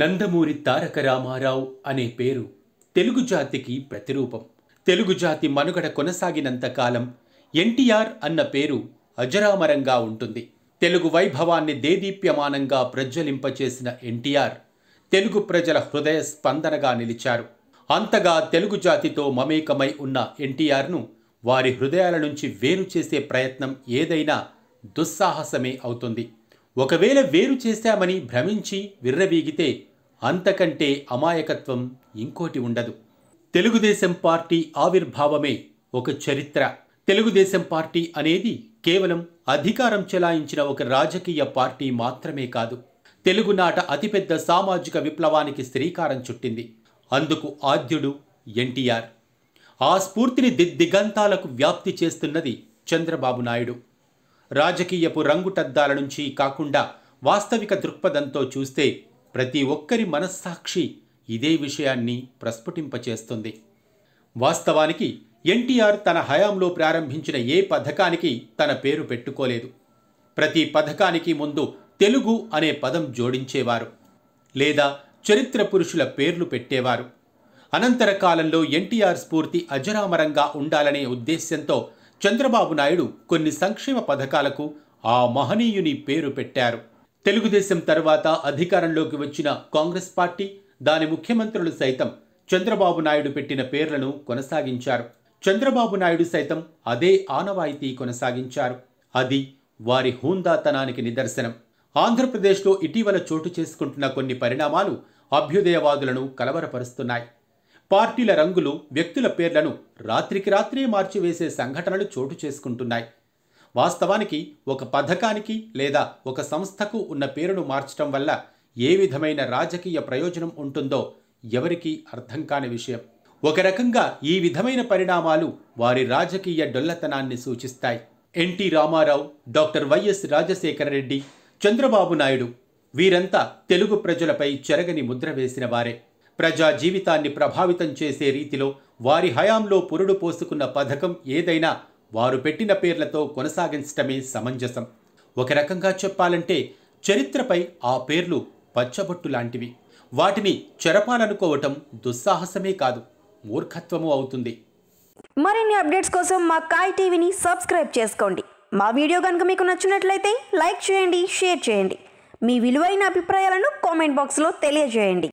నందమూరి తారక రామారావు అనే పేరు తెలుగు జాతికి ప్రతిరూపం తెలుగు జాతి మనుగడ కొనసాగినంతకాలం ఎన్టీఆర్ అన్న పేరు అజరామరంగా ఉంటుంది తెలుగు వైభవాన్ని దేదీప్యమానంగా ప్రజ్వలింపచేసిన ఎన్టీఆర్ తెలుగు ప్రజల హృదయ స్పందనగా నిలిచారు అంతగా తెలుగు జాతితో మమేకమై ఉన్న ఎన్టీఆర్ను వారి హృదయాల నుంచి వేరు చేసే ప్రయత్నం ఏదైనా దుస్సాహసమే అవుతుంది ఒకవేళ వేరు చేశామని భ్రమించి విర్రవీగితే అంతకంటే అమాయకత్వం ఇంకోటి ఉండదు తెలుగుదేశం పార్టీ ఆవిర్భావమే ఒక చరిత్ర తెలుగుదేశం పార్టీ అనేది కేవలం అధికారం చెలాయించిన ఒక రాజకీయ పార్టీ మాత్రమే కాదు తెలుగునాట అతిపెద్ద సామాజిక విప్లవానికి శ్రీకారం చుట్టింది అందుకు ఆద్యుడు ఎన్టీఆర్ ఆ స్ఫూర్తిని దిగ్దిగంతాలకు వ్యాప్తి చేస్తున్నది చంద్రబాబు నాయుడు రాజకీయపు రంగుటద్దాల నుంచి కాకుండా వాస్తవిక దృక్పథంతో చూస్తే ప్రతి ఒక్కరి మనస్సాక్షి ఇదే విషయాన్ని ప్రస్ఫుటింపచేస్తుంది వాస్తవానికి ఎన్టీఆర్ తన హయాంలో ప్రారంభించిన ఏ పథకానికి తన పేరు పెట్టుకోలేదు ప్రతి పథకానికి ముందు తెలుగు అనే పదం జోడించేవారు లేదా చరిత్ర పురుషుల పేర్లు పెట్టేవారు అనంతర కాలంలో ఎన్టీఆర్ స్ఫూర్తి అజరామరంగా ఉండాలనే ఉద్దేశ్యంతో చంద్రబాబు నాయుడు కొన్ని సంక్షేమ పథకాలకు ఆ మహనీయుని పేరు పెట్టారు తెలుగుదేశం తర్వాత అధికారంలోకి వచ్చిన కాంగ్రెస్ పార్టీ దాని ముఖ్యమంత్రులు సైతం చంద్రబాబు నాయుడు పెట్టిన పేర్లను కొనసాగించారు చంద్రబాబు నాయుడు సైతం అదే ఆనవాయితీ కొనసాగించారు అది వారి హూందాతనానికి నిదర్శనం ఆంధ్రప్రదేశ్లో ఇటీవల చోటు చేసుకుంటున్న కొన్ని పరిణామాలు అభ్యుదయవాదులను కలవరపరుస్తున్నాయి పార్టీల రంగులు వ్యక్తుల పేర్లను రాత్రికి రాత్రే మార్చివేసే సంఘటనలు చోటు చేసుకుంటున్నాయి వాస్తవానికి ఒక పథకానికి లేదా ఒక సంస్థకు ఉన్న పేరును మార్చడం వల్ల ఏ విధమైన రాజకీయ ప్రయోజనం ఉంటుందో ఎవరికీ అర్థం కాని విషయం ఒక రకంగా ఈ విధమైన పరిణామాలు వారి రాజకీయ డొల్లతనాన్ని సూచిస్తాయి NT Rama Rao doctor YS Rajasekhara Reddy Chandrababu Naidu వీరంతా తెలుగు ప్రజలపై చెరగని ముద్ర వేసిన వారే ప్రజా జీవితాన్ని ప్రభావితం చేసే రీతిలో వారి హయాంలో పురుడు పోసుకున్న పథకం ఏదైనా వారు పెట్టిన పేర్లతో కొనసాగించటమే సమంజసం ఒక రకంగా చెప్పాలంటే చరిత్రపై ఆ పేర్లు పచ్చబొట్టు లాంటివి వాటిని చెరపాలనుకోవటం దుస్సాహసమే కాదు మూర్ఖత్వము అవుతుంది మరిన్ని అప్డేట్స్ కోసం మా కాయ్ టీవీని సబ్స్క్రైబ్ చేసుకోండి మా వీడియో కనుక మీకు నచ్చినట్లయితే లైక్ చేయండి షేర్ చేయండి మీ విలువైన అభిప్రాయాలను కామెంట్ బాక్స్లో తెలియజేయండి